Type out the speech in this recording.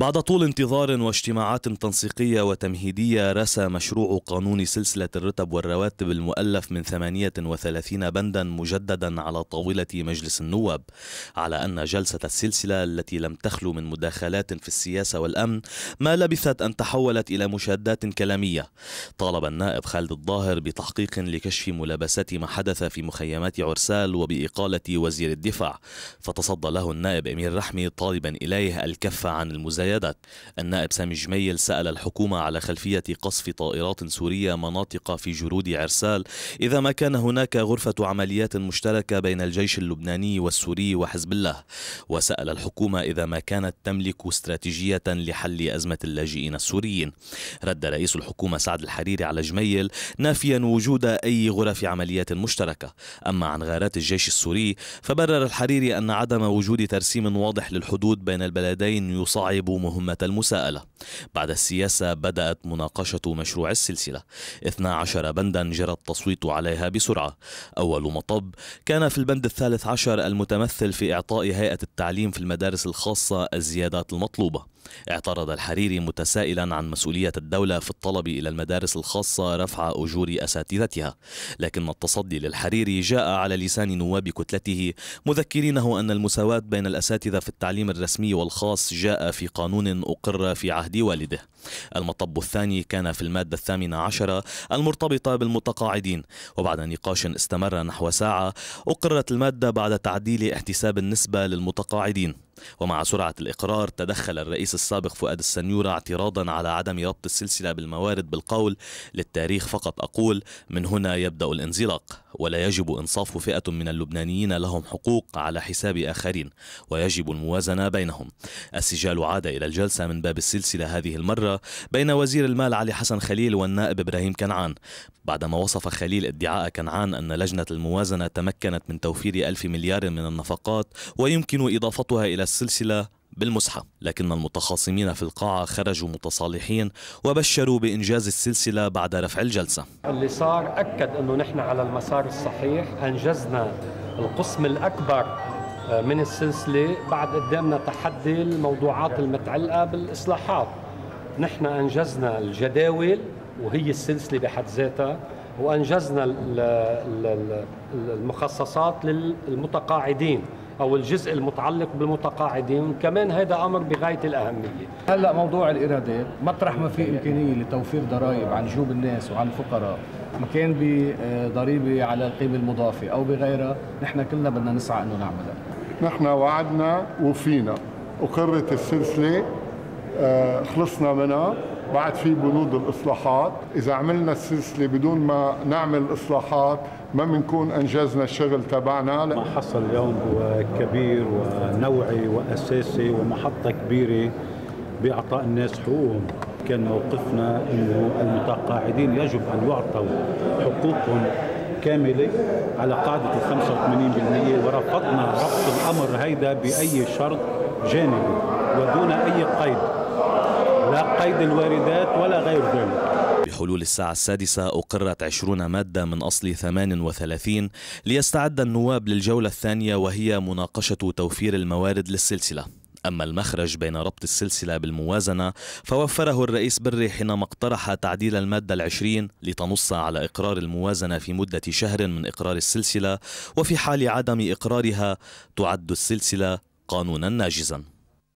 بعد طول انتظار واجتماعات تنسيقية وتمهيدية رسى مشروع قانون سلسلة الرتب والرواتب المؤلف من 38 بندا مجددا على طاولة مجلس النواب على أن جلسة السلسلة التي لم تخلو من مداخلات في السياسة والأمن ما لبثت أن تحولت إلى مشادات كلامية طالب النائب خالد الظاهر بتحقيق لكشف ملابسات ما حدث في مخيمات عرسال وبإقالة وزير الدفاع فتصدى له النائب أمير رحمي طالبا إليه الكف عن المزايدة تزايدت النائب سامي جميل سأل الحكومة على خلفية قصف طائرات سورية مناطق في جرود عرسال إذا ما كان هناك غرفة عمليات مشتركة بين الجيش اللبناني والسوري وحزب الله وسأل الحكومة إذا ما كانت تملك استراتيجية لحل أزمة اللاجئين السوريين رد رئيس الحكومة سعد الحريري على جميل نافيا وجود أي غرف عمليات مشتركة أما عن غارات الجيش السوري فبرر الحريري أن عدم وجود ترسيم واضح للحدود بين البلدين يصعب مهمة المساءلة بعد السياسة بدأت مناقشة مشروع السلسلة 12 بندا جرى التصويت عليها بسرعة أول مطب كان في البند الثالث عشر المتمثل في إعطاء هيئة التعليم في المدارس الخاصة الزيادات المطلوبة اعترض الحريري متسائلا عن مسؤولية الدولة في الطلب إلى المدارس الخاصة رفع أجور أساتذتها لكن التصدي للحريري جاء على لسان نواب كتلته مذكرينه أن المساواة بين الأساتذة في التعليم الرسمي والخاص جاء في قانون أقر في عهد والده المطب الثاني كان في المادة الثامنة عشرة المرتبطة بالمتقاعدين وبعد نقاش استمر نحو ساعة أقرت المادة بعد تعديل احتساب النسبة للمتقاعدين ومع سرعة الإقرار تدخل الرئيس السابق فؤاد السنيورة اعتراضا على عدم ربط السلسلة بالموارد بالقول للتاريخ فقط أقول من هنا يبدأ الانزلاق ولا يجب إنصاف فئة من اللبنانيين لهم حقوق على حساب آخرين ويجب الموازنة بينهم السجال عاد إلى الجلسة من باب السلسلة هذه المرة العشرة بين وزير المال علي حسن خليل والنائب إبراهيم كنعان بعدما وصف خليل ادعاء كنعان أن لجنة الموازنة تمكنت من توفير ألف مليار من النفقات ويمكن إضافتها إلى السلسلة بالمسحة لكن المتخاصمين في القاعة خرجوا متصالحين وبشروا بإنجاز السلسلة بعد رفع الجلسة اللي صار أكد أنه نحن على المسار الصحيح أنجزنا القسم الأكبر آه، من السلسلة بعد قدامنا تحدي الموضوعات المتعلقة بالإصلاحات نحن أنجزنا الجداول وهي السلسلة بحد ذاتها وأنجزنا المخصصات للمتقاعدين او الجزء المتعلق بالمتقاعدين كمان هذا امر بغايه الاهميه هلا موضوع الايرادات مطرح ما في امكانيه لتوفير ضرائب عن جوب الناس وعن الفقراء ان كان بضريبه آه، على القيمه المضافه او بغيرها نحن كلنا بدنا نسعى انه نعملها نحن وعدنا وفينا اقرت السلسله آه، خلصنا منها بعد في بنود الاصلاحات اذا عملنا السلسله بدون ما نعمل اصلاحات ما بنكون انجزنا الشغل تبعنا ما حصل اليوم هو كبير ونوعي واساسي ومحطه كبيره باعطاء الناس حقوقهم كان موقفنا انه المتقاعدين يجب ان يعطوا حقوقهم كامله على قاعده ال 85% ورفضنا ربط الامر هيدا باي شرط جانبي ودون اي قيد قيد الواردات ولا غير ذلك بحلول الساعة السادسة أقرت 20 مادة من أصل 38 ليستعد النواب للجولة الثانية وهي مناقشة توفير الموارد للسلسلة أما المخرج بين ربط السلسلة بالموازنة فوفره الرئيس بري حينما اقترح تعديل المادة العشرين لتنص على إقرار الموازنة في مدة شهر من إقرار السلسلة وفي حال عدم إقرارها تعد السلسلة قانونا ناجزا